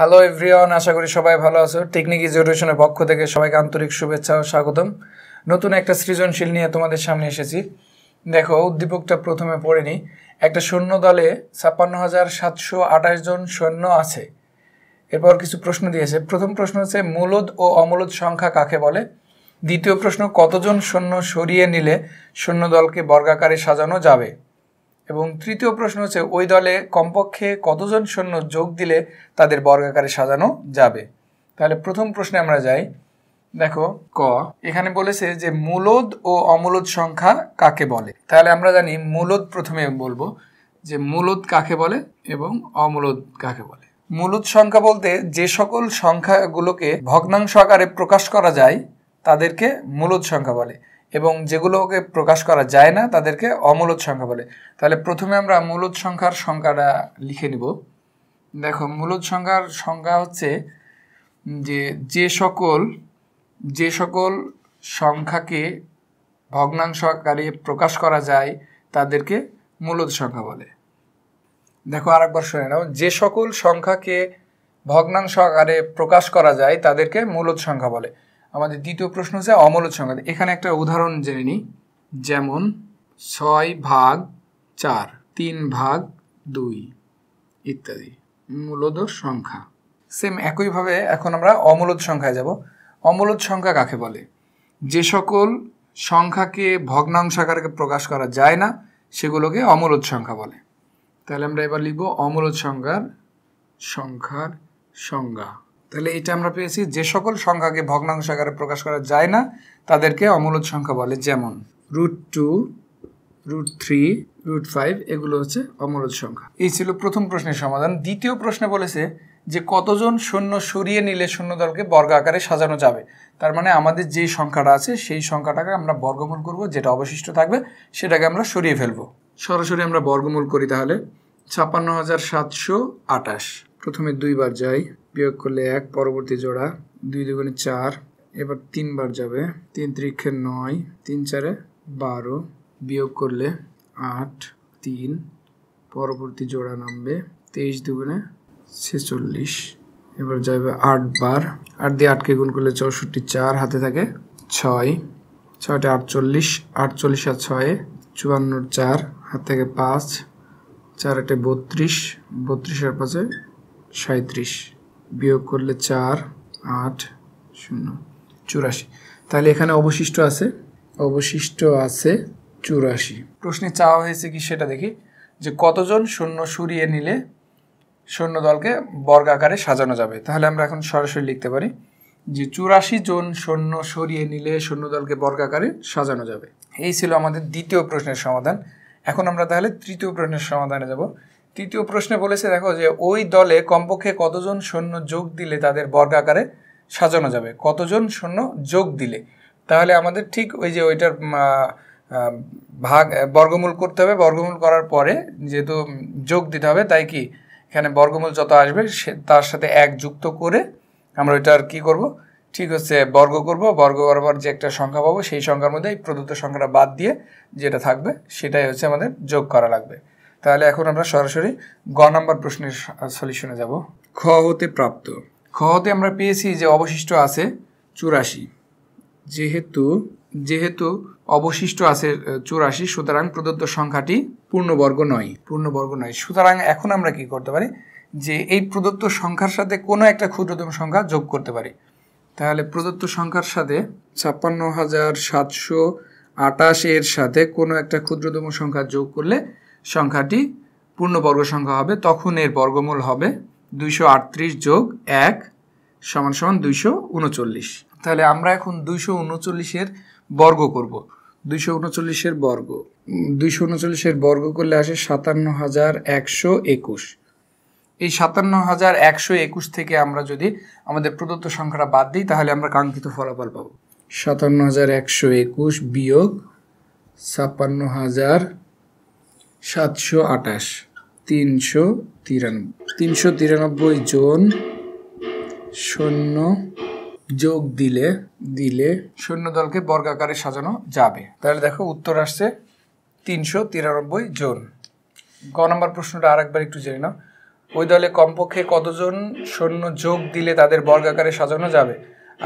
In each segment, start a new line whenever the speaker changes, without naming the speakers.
hello everyone আশা করি সবাই ভালো আছো টেকনিক ইজুকেশনের পক্ষ থেকে সবাইকে আন্তরিক শুভেচ্ছা ও স্বাগতম নতুন একটা সৃজনশীল নিয়ে তোমাদের সামনে এসেছি দেখো উদ্দীপকটা প্রথমে পড়েনি একটা সৈন্য দলে ছাপ্পান্ন হাজার সাতশো আঠাশ জন সৈন্য আছে এরপর কিছু প্রশ্ন দিয়েছে প্রথম প্রশ্ন হচ্ছে মূলদ ও অমূলদ সংখ্যা কাকে বলে দ্বিতীয় প্রশ্ন কতজন সৈন্য সরিয়ে নিলে সৈন্য দলকে বর্গাকারে সাজানো যাবে এবং তৃতীয় প্রশ্ন হচ্ছে ওই দলে কমপক্ষে কতজন সৈন্য যোগ দিলে তাদের বর্গাকারে সাজানো যাবে তাহলে প্রথম প্রশ্নে আমরা যাই দেখো ক এখানে বলেছে যে মূলদ ও অমূলদ সংখ্যা কাকে বলে তাহলে আমরা জানি মূলদ প্রথমে বলবো যে মূলদ কাকে বলে এবং অমূলদ কাকে বলে মূলদ সংখ্যা বলতে যে সকল সংখ্যাগুলোকে ভগ্নাংশ আকারে প্রকাশ করা যায় তাদেরকে মূলদ সংখ্যা বলে এবং যেগুলোকে প্রকাশ করা যায় না তাদেরকে অমূলত সংখ্যা বলে তাহলে প্রথমে আমরা মূলত সংখ্যার সংখ্যাটা লিখে নিব দেখো মূলত সংখ্যার সংখ্যা হচ্ছে যে যে সকল যে সকল সংখ্যাকে ভগ্নাংশ আকারে প্রকাশ করা যায় তাদেরকে মূলত সংখ্যা বলে দেখো আরেকবার শুনে নাও যে সকল সংখ্যাকে ভগ্নাংশ আকারে প্রকাশ করা যায় তাদেরকে মূলত সংখ্যা বলে আমাদের দ্বিতীয় প্রশ্ন হচ্ছে অমলত সংখ্যা এখানে একটা উদাহরণ জেনে নিই যেমন ছয় ভাগ চার তিন ভাগ দুই ইত্যাদি মূলত সংখ্যা সেম একইভাবে এখন আমরা অমূলত সংখ্যায় যাব অমূলত সংখ্যা কাকে বলে যে সকল সংখ্যাকে আকারকে প্রকাশ করা যায় না সেগুলোকে অমূলত সংখ্যা বলে তাহলে আমরা এবার লিখব অমূলত সংখ্যার সংখ্যার সংজ্ঞা তাহলে এটা আমরা পেয়েছি যে সকল সংখ্যাকে ভগ্নাংশ আকারে প্রকাশ করা যায় না তাদেরকে অমূলত সংখ্যা বলে যেমন root two root three root five এগুলো হচ্ছে অমূলত সংখ্যা এই ছিল প্রথম প্রশ্নের সমাধান দ্বিতীয় প্রশ্নে বলেছে যে কতজন শূন্য সরিয়ে নিলে দলকে বর্গ আকারে সাজানো যাবে তার মানে আমাদের যে সংখ্যাটা আছে সেই সংখ্যাটাকে আমরা বর্গমূল করব যেটা অবশিষ্ট থাকবে সেটাকে আমরা সরিয়ে ফেলবো সরাসরি আমরা বর্গমূল করি তাহলে ছাপ্পান্ন হাজার সাতশো আঠাশ প্রথমে দুইবার যাই বিয়োগ করলে এক পরবর্তী জোড়া দুই দুগুণে চার এবার তিনবার যাবে তিন ত্রিক্ষে নয় তিন চারে বারো বিয়োগ করলে আট তিন পরবর্তী জোড়া নামবে তেইশ দুগুণে ছেচল্লিশ এবার যাবে আট বার আট দিয়ে আটকে গুণ করলে চৌষট্টি চার হাতে থাকে ছয় ছয়টা আটচল্লিশ আটচল্লিশ আর ছয়ে চুয়ান্নর চার হাত থেকে পাঁচ চার আটে বত্রিশ বত্রিশের পাশে সাঁত্রিশ বিয়োগ করলে চার আট শূন্য চুরাশি তাহলে এখানে অবশিষ্ট আছে অবশিষ্ট আছে চুরাশি প্রশ্নে চাওয়া হয়েছে কি সেটা দেখি যে কতজন শূন্য সরিয়ে নিলে সৈন্য দলকে বর্গাকারে সাজানো যাবে তাহলে আমরা এখন সরাসরি লিখতে পারি যে চুরাশি জন সৈন্য সরিয়ে নিলে সৈন্য দলকে বর্গাকারে সাজানো যাবে এই ছিল আমাদের দ্বিতীয় প্রশ্নের সমাধান এখন আমরা তাহলে তৃতীয় প্রশ্নের সমাধানে যাব তৃতীয় প্রশ্নে বলেছে দেখো যে ওই দলে কমপক্ষে কতজন সৈন্য যোগ দিলে তাদের বর্গাকারে সাজানো যাবে কতজন সৈন্য যোগ দিলে তাহলে আমাদের ঠিক ওই যে ওইটার ভাগ বর্গমূল করতে হবে বর্গমূল করার পরে যেহেতু যোগ দিতে হবে তাই কি এখানে বর্গমূল যত আসবে সে তার সাথে এক যুক্ত করে আমরা ওইটার কি করব ঠিক হচ্ছে বর্গ করব বর্গ করার পর যে একটা সংখ্যা পাবো সেই সংখ্যার মধ্যে এই প্রদত্ত সংখ্যাটা বাদ দিয়ে যেটা থাকবে সেটাই হচ্ছে আমাদের যোগ করা লাগবে তাহলে এখন আমরা সরাসরি গ নাম্বার প্রশ্নের সলিউশনে যাব খ হতে প্রাপ্ত খ হতে আমরা পেয়েছি যে অবশিষ্ট আছে চুরাশি যেহেতু যেহেতু অবশিষ্ট আছে চুরাশি সুতরাং প্রদত্ত সংখ্যাটি পূর্ণবর্গ নয় পূর্ণবর্গ নয় সুতরাং এখন আমরা কি করতে পারি যে এই প্রদত্ত সংখ্যার সাথে কোনো একটা ক্ষুদ্রতম সংখ্যা যোগ করতে পারি তাহলে প্রদত্ত সংখ্যার সাথে ছাপ্পান্ন হাজার সাতশো আটাশের সাথে কোনো একটা ক্ষুদ্রতম সংখ্যা যোগ করলে সংখ্যাটি পূর্ণবর্গ সংখ্যা হবে তখন এর বর্গমূল হবে দুইশো আটত্রিশ যোগ এক সমান সমান দুইশো উনচল্লিশ তাহলে আমরা এখন দুইশো উনচল্লিশের বর্গ করব দুইশো উনচল্লিশের বর্গ দুইশো উনচল্লিশের বর্গ করলে আসে সাতান্ন হাজার একশো একুশ এই সাতান্ন হাজার একশো একুশ থেকে আমরা যদি আমাদের প্রদত্ত সংখ্যাটা বাদ দিই তাহলে আমরা কাঙ্ক্ষিত ফলাফল পাবো সাতান্ন হাজার একশো একুশ বিয়োগ ছাপ্পান্ন হাজার সাতশো আটাশ তিনশো তিরানব্বই তিনশো তিরানব্বই জন সৈন্য যোগ দিলে দিলে সৈন্য দলকে বর্গাকারে সাজানো যাবে তাহলে দেখো উত্তর আসছে তিনশো তিরানব্বই জন গ নম্বর প্রশ্নটা আরেকবার একটু জেনে নাও ওই দলে কমপক্ষে কতজন সৈন্য যোগ দিলে তাদের বর্গাকারে সাজানো যাবে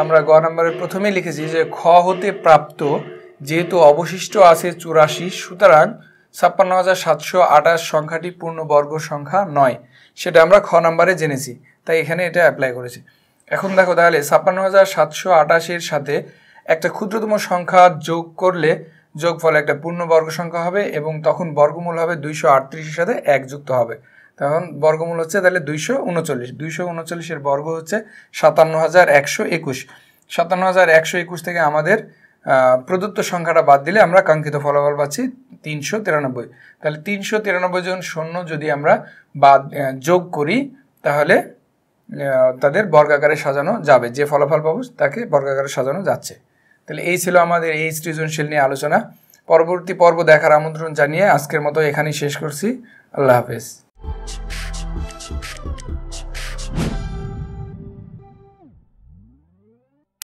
আমরা গ নম্বরের প্রথমেই লিখেছি যে খ হতে প্রাপ্ত যেহেতু অবশিষ্ট আছে চুরাশি সুতরাং ছাপ্পান্ন হাজার সাতশো আঠাশ সংখ্যাটি পূর্ণবর্গ সংখ্যা নয় সেটা আমরা খ নাম্বারে জেনেছি তাই এখানে এটা অ্যাপ্লাই করেছি এখন দেখো তাহলে ছাপ্পান্ন হাজার সাতশো আঠাশের সাথে একটা ক্ষুদ্রতম সংখ্যা যোগ করলে যোগ ফলে একটা পূর্ণবর্গ সংখ্যা হবে এবং তখন বর্গমূল হবে দুইশো আটত্রিশের সাথে এক যুক্ত হবে তখন বর্গমূল হচ্ছে তাহলে দুইশো উনচল্লিশ দুইশো উনচল্লিশের বর্গ হচ্ছে সাতান্ন হাজার একশো একুশ সাতান্ন হাজার একশো একুশ থেকে আমাদের প্রদত্ত সংখ্যাটা বাদ দিলে আমরা কাঙ্ক্ষিত ফলাফল পাচ্ছি তিনশো তিরানব্বই তাহলে তিনশো তিরানব্বই জন শূন্য যদি আমরা বাদ যোগ করি তাহলে তাদের বর্গাকারে সাজানো যাবে যে ফলাফল পাবো তাকে বর্গাকারে সাজানো যাচ্ছে তাহলে এই ছিল আমাদের এই সৃজনশীল নিয়ে আলোচনা পরবর্তী পর্ব দেখার আমন্ত্রণ জানিয়ে আজকের মতো এখানেই শেষ করছি আল্লাহ হাফেজ